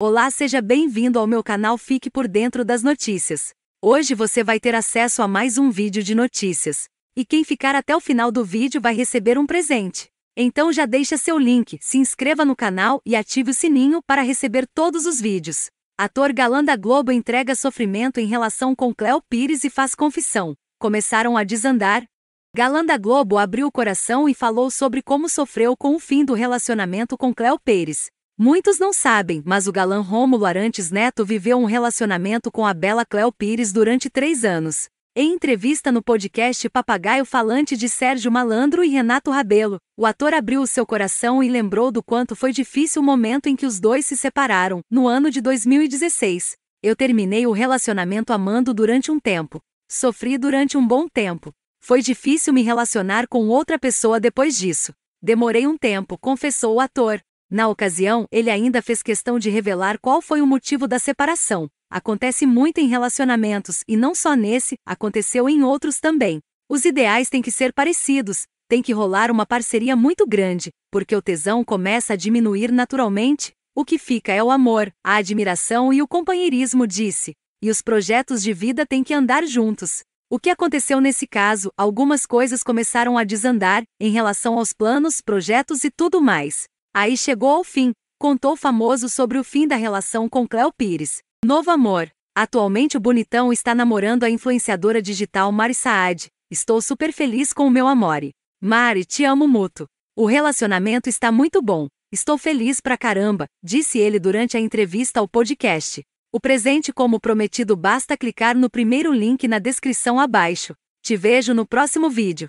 Olá, seja bem-vindo ao meu canal Fique por Dentro das Notícias. Hoje você vai ter acesso a mais um vídeo de notícias. E quem ficar até o final do vídeo vai receber um presente. Então já deixa seu link, se inscreva no canal e ative o sininho para receber todos os vídeos. Ator galã da Globo entrega sofrimento em relação com Cléo Pires e faz confissão. Começaram a desandar. Galã da Globo abriu o coração e falou sobre como sofreu com o fim do relacionamento com Cléo Pires Muitos não sabem, mas o galã Rômulo Arantes Neto viveu um relacionamento com a bela Cléo Pires durante três anos. Em entrevista no podcast Papagaio Falante de Sérgio Malandro e Renato Rabelo, o ator abriu o seu coração e lembrou do quanto foi difícil o momento em que os dois se separaram, no ano de 2016. Eu terminei o relacionamento amando durante um tempo. Sofri durante um bom tempo. Foi difícil me relacionar com outra pessoa depois disso. Demorei um tempo, confessou o ator. Na ocasião, ele ainda fez questão de revelar qual foi o motivo da separação. Acontece muito em relacionamentos, e não só nesse, aconteceu em outros também. Os ideais têm que ser parecidos, tem que rolar uma parceria muito grande, porque o tesão começa a diminuir naturalmente. O que fica é o amor, a admiração e o companheirismo, disse. E os projetos de vida têm que andar juntos. O que aconteceu nesse caso, algumas coisas começaram a desandar em relação aos planos, projetos e tudo mais. Aí chegou ao fim, contou famoso sobre o fim da relação com Cléo Pires. Novo amor. Atualmente o bonitão está namorando a influenciadora digital Mari Saad. Estou super feliz com o meu amore. Mari, te amo muito. O relacionamento está muito bom. Estou feliz pra caramba, disse ele durante a entrevista ao podcast. O presente como prometido basta clicar no primeiro link na descrição abaixo. Te vejo no próximo vídeo.